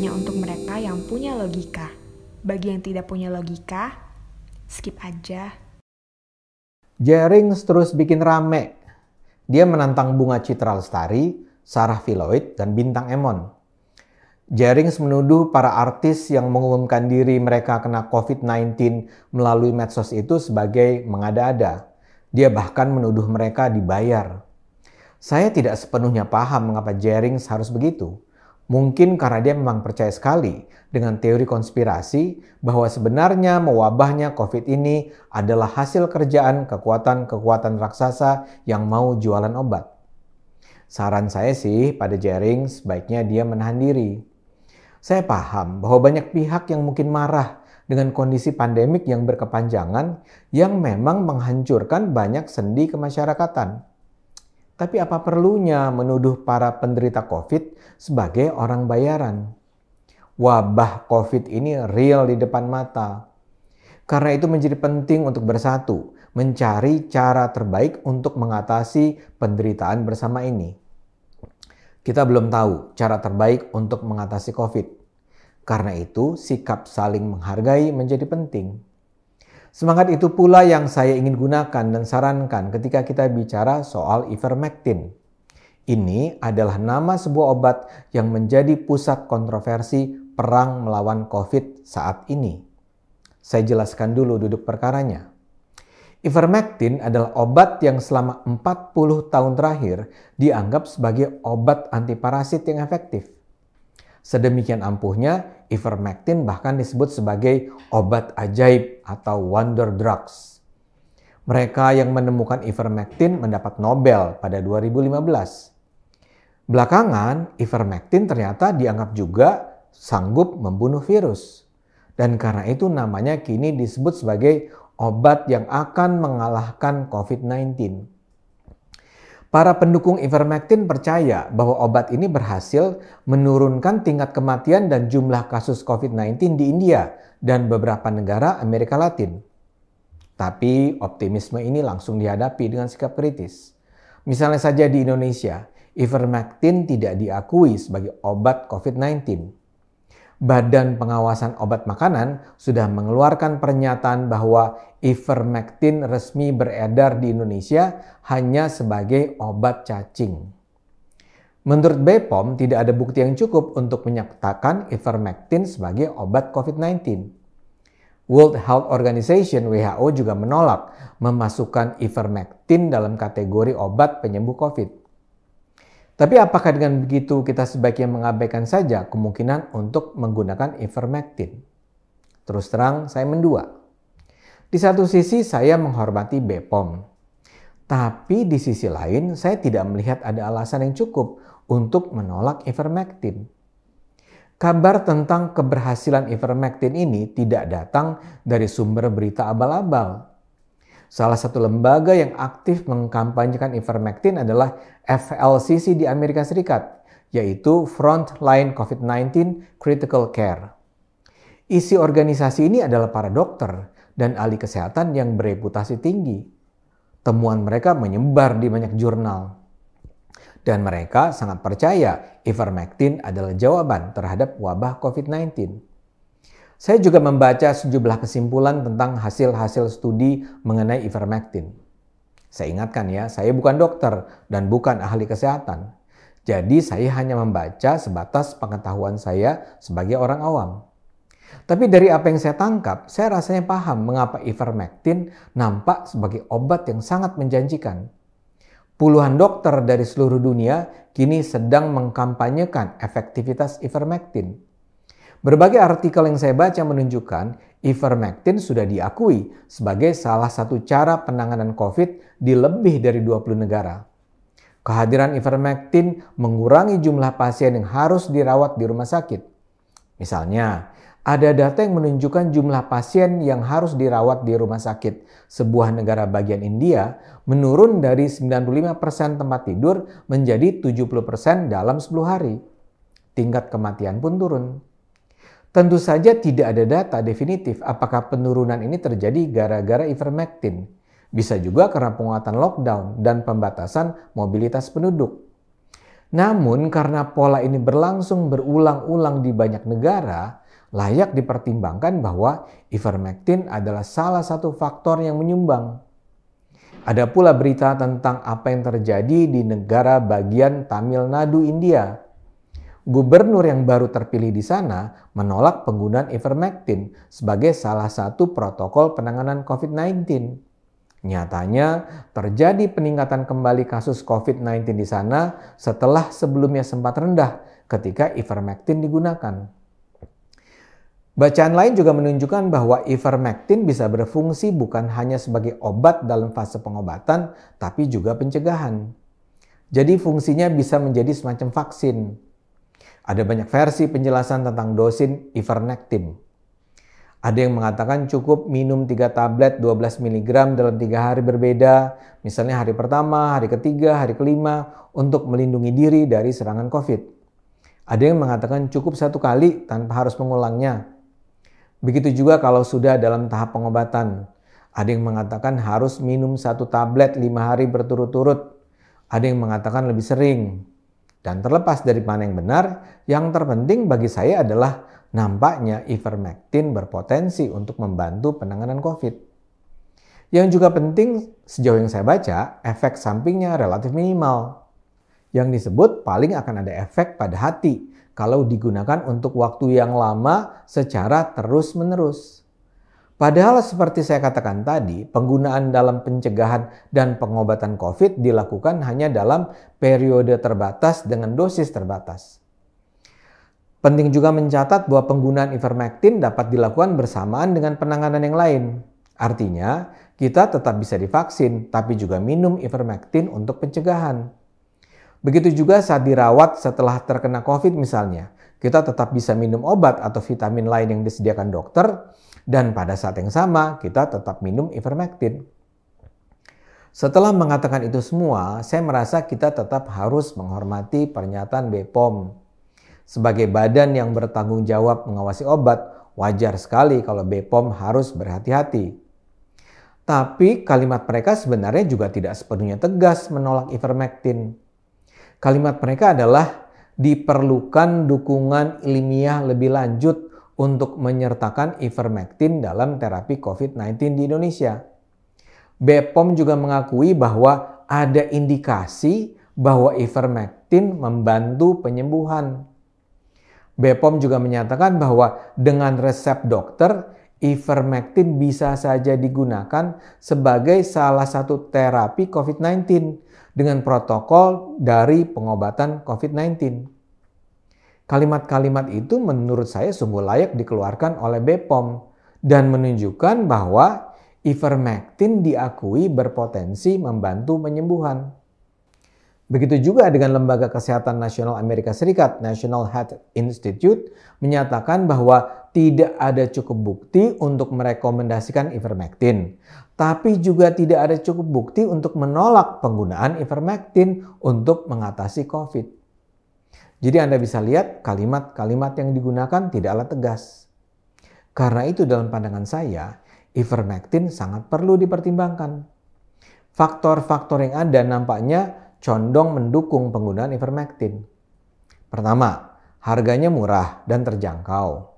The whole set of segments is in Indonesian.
hanya untuk mereka yang punya logika. Bagi yang tidak punya logika, skip aja. Jaring terus bikin rame. Dia menantang Bunga Citra Lestari, Sarah Filoid, dan Bintang Emon. Jaring menuduh para artis yang mengumumkan diri mereka kena COVID-19 melalui medsos itu sebagai mengada-ada. Dia bahkan menuduh mereka dibayar. Saya tidak sepenuhnya paham mengapa Jaring harus begitu. Mungkin karena dia memang percaya sekali dengan teori konspirasi bahwa sebenarnya mewabahnya COVID ini adalah hasil kerjaan kekuatan-kekuatan raksasa yang mau jualan obat. Saran saya sih pada Jering sebaiknya dia menahan diri. Saya paham bahwa banyak pihak yang mungkin marah dengan kondisi pandemik yang berkepanjangan yang memang menghancurkan banyak sendi kemasyarakatan. Tapi apa perlunya menuduh para penderita COVID sebagai orang bayaran? Wabah COVID ini real di depan mata. Karena itu menjadi penting untuk bersatu, mencari cara terbaik untuk mengatasi penderitaan bersama ini. Kita belum tahu cara terbaik untuk mengatasi COVID. Karena itu, sikap saling menghargai menjadi penting. Semangat itu pula yang saya ingin gunakan dan sarankan ketika kita bicara soal ivermectin. Ini adalah nama sebuah obat yang menjadi pusat kontroversi perang melawan COVID saat ini. Saya jelaskan dulu duduk perkaranya. Ivermectin adalah obat yang selama 40 tahun terakhir dianggap sebagai obat antiparasit yang efektif. Sedemikian ampuhnya, ivermectin bahkan disebut sebagai obat ajaib atau wonder drugs. Mereka yang menemukan ivermectin mendapat Nobel pada 2015. Belakangan, ivermectin ternyata dianggap juga sanggup membunuh virus. Dan karena itu namanya kini disebut sebagai obat yang akan mengalahkan COVID-19. Para pendukung ivermectin percaya bahwa obat ini berhasil menurunkan tingkat kematian dan jumlah kasus COVID-19 di India dan beberapa negara Amerika Latin. Tapi optimisme ini langsung dihadapi dengan sikap kritis. Misalnya saja di Indonesia, ivermectin tidak diakui sebagai obat COVID-19. Badan Pengawasan Obat Makanan sudah mengeluarkan pernyataan bahwa ivermectin resmi beredar di Indonesia hanya sebagai obat cacing. Menurut BPOM, tidak ada bukti yang cukup untuk menyatakan ivermectin sebagai obat COVID-19. World Health Organization WHO juga menolak memasukkan ivermectin dalam kategori obat penyembuh COVID. Tapi apakah dengan begitu kita sebaiknya mengabaikan saja kemungkinan untuk menggunakan ivermectin? Terus terang, saya mendua. Di satu sisi saya menghormati Bepom, tapi di sisi lain saya tidak melihat ada alasan yang cukup untuk menolak ivermectin. Kabar tentang keberhasilan ivermectin ini tidak datang dari sumber berita abal-abal, Salah satu lembaga yang aktif mengkampanyekan ivermectin adalah FLCC di Amerika Serikat, yaitu Frontline COVID-19 Critical Care. Isi organisasi ini adalah para dokter dan ahli kesehatan yang bereputasi tinggi. Temuan mereka menyebar di banyak jurnal. Dan mereka sangat percaya ivermectin adalah jawaban terhadap wabah COVID-19. Saya juga membaca sejumlah kesimpulan tentang hasil-hasil studi mengenai ivermectin. Saya ingatkan ya, saya bukan dokter dan bukan ahli kesehatan. Jadi saya hanya membaca sebatas pengetahuan saya sebagai orang awam. Tapi dari apa yang saya tangkap, saya rasanya paham mengapa ivermectin nampak sebagai obat yang sangat menjanjikan. Puluhan dokter dari seluruh dunia kini sedang mengkampanyekan efektivitas ivermectin. Berbagai artikel yang saya baca menunjukkan ivermectin sudah diakui sebagai salah satu cara penanganan COVID di lebih dari 20 negara. Kehadiran ivermectin mengurangi jumlah pasien yang harus dirawat di rumah sakit. Misalnya, ada data yang menunjukkan jumlah pasien yang harus dirawat di rumah sakit sebuah negara bagian India menurun dari 95% tempat tidur menjadi 70% dalam 10 hari. Tingkat kematian pun turun. Tentu saja tidak ada data definitif apakah penurunan ini terjadi gara-gara ivermectin. Bisa juga karena penguatan lockdown dan pembatasan mobilitas penduduk. Namun karena pola ini berlangsung berulang-ulang di banyak negara, layak dipertimbangkan bahwa ivermectin adalah salah satu faktor yang menyumbang. Ada pula berita tentang apa yang terjadi di negara bagian Tamil Nadu, India, gubernur yang baru terpilih di sana menolak penggunaan ivermectin sebagai salah satu protokol penanganan COVID-19. Nyatanya, terjadi peningkatan kembali kasus COVID-19 di sana setelah sebelumnya sempat rendah ketika ivermectin digunakan. Bacaan lain juga menunjukkan bahwa ivermectin bisa berfungsi bukan hanya sebagai obat dalam fase pengobatan, tapi juga pencegahan. Jadi fungsinya bisa menjadi semacam vaksin. Ada banyak versi penjelasan tentang dosin ivermectin. Ada yang mengatakan cukup minum 3 tablet 12 mg dalam 3 hari berbeda, misalnya hari pertama, hari ketiga, hari kelima, untuk melindungi diri dari serangan COVID. Ada yang mengatakan cukup satu kali tanpa harus mengulangnya. Begitu juga kalau sudah dalam tahap pengobatan. Ada yang mengatakan harus minum satu tablet 5 hari berturut-turut. Ada yang mengatakan lebih sering. Dan terlepas dari mana yang benar, yang terpenting bagi saya adalah nampaknya ivermectin berpotensi untuk membantu penanganan COVID. Yang juga penting, sejauh yang saya baca, efek sampingnya relatif minimal. Yang disebut paling akan ada efek pada hati kalau digunakan untuk waktu yang lama secara terus-menerus. Padahal seperti saya katakan tadi, penggunaan dalam pencegahan dan pengobatan COVID dilakukan hanya dalam periode terbatas dengan dosis terbatas. Penting juga mencatat bahwa penggunaan ivermectin dapat dilakukan bersamaan dengan penanganan yang lain. Artinya, kita tetap bisa divaksin, tapi juga minum ivermectin untuk pencegahan. Begitu juga saat dirawat setelah terkena COVID misalnya, kita tetap bisa minum obat atau vitamin lain yang disediakan dokter, dan pada saat yang sama, kita tetap minum ivermectin. Setelah mengatakan itu semua, saya merasa kita tetap harus menghormati pernyataan BPOM. Sebagai badan yang bertanggung jawab mengawasi obat, wajar sekali kalau BPOM harus berhati-hati. Tapi kalimat mereka sebenarnya juga tidak sepenuhnya tegas menolak ivermectin. Kalimat mereka adalah diperlukan dukungan ilmiah lebih lanjut untuk menyertakan ivermectin dalam terapi COVID-19 di Indonesia. BePom juga mengakui bahwa ada indikasi bahwa ivermectin membantu penyembuhan. BePom juga menyatakan bahwa dengan resep dokter, ivermectin bisa saja digunakan sebagai salah satu terapi COVID-19 dengan protokol dari pengobatan COVID-19. Kalimat-kalimat itu menurut saya sungguh layak dikeluarkan oleh BPOM dan menunjukkan bahwa ivermectin diakui berpotensi membantu penyembuhan. Begitu juga dengan Lembaga Kesehatan Nasional Amerika Serikat, National Health Institute, menyatakan bahwa tidak ada cukup bukti untuk merekomendasikan ivermectin. Tapi juga tidak ada cukup bukti untuk menolak penggunaan ivermectin untuk mengatasi COVID. -19. Jadi Anda bisa lihat kalimat-kalimat yang digunakan tidaklah tegas. Karena itu dalam pandangan saya, ivermectin sangat perlu dipertimbangkan. Faktor-faktor yang ada nampaknya condong mendukung penggunaan ivermectin. Pertama, harganya murah dan terjangkau.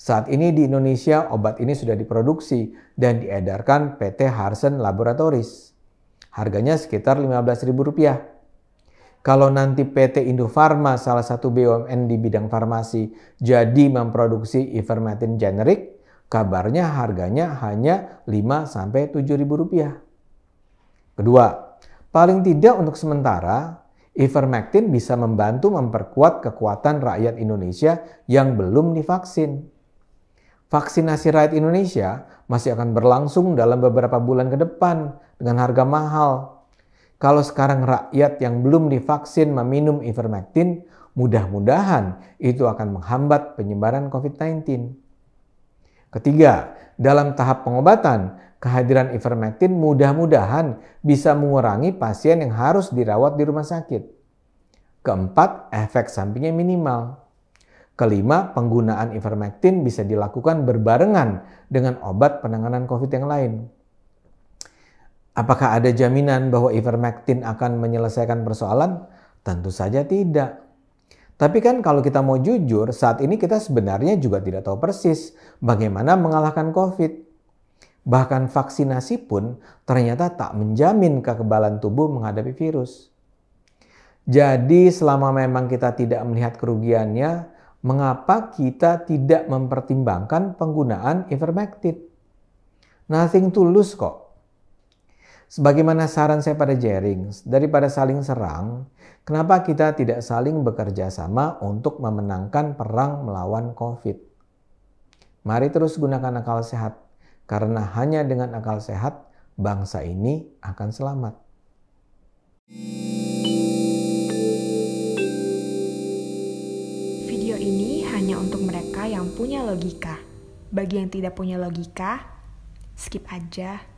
Saat ini di Indonesia obat ini sudah diproduksi dan diedarkan PT Harsen Laboratories. Harganya sekitar Rp15.000. Kalau nanti PT Indofarma salah satu BUMN di bidang farmasi jadi memproduksi ivermectin generik, kabarnya harganya hanya 5 sampai 7 ribu rupiah. Kedua, paling tidak untuk sementara ivermectin bisa membantu memperkuat kekuatan rakyat Indonesia yang belum divaksin. Vaksinasi rakyat Indonesia masih akan berlangsung dalam beberapa bulan ke depan dengan harga mahal kalau sekarang rakyat yang belum divaksin meminum ivermectin, mudah-mudahan itu akan menghambat penyebaran COVID-19. Ketiga, dalam tahap pengobatan, kehadiran ivermectin mudah-mudahan bisa mengurangi pasien yang harus dirawat di rumah sakit. Keempat, efek sampingnya minimal. Kelima, penggunaan ivermectin bisa dilakukan berbarengan dengan obat penanganan COVID yang lain. Apakah ada jaminan bahwa ivermectin akan menyelesaikan persoalan? Tentu saja tidak. Tapi kan kalau kita mau jujur, saat ini kita sebenarnya juga tidak tahu persis bagaimana mengalahkan COVID. Bahkan vaksinasi pun ternyata tak menjamin kekebalan tubuh menghadapi virus. Jadi selama memang kita tidak melihat kerugiannya, mengapa kita tidak mempertimbangkan penggunaan ivermectin? Nothing to lose kok. Sebagaimana saran saya pada jaring, daripada saling serang, kenapa kita tidak saling bekerja sama untuk memenangkan perang melawan COVID? Mari terus gunakan akal sehat, karena hanya dengan akal sehat bangsa ini akan selamat. Video ini hanya untuk mereka yang punya logika. Bagi yang tidak punya logika, skip aja.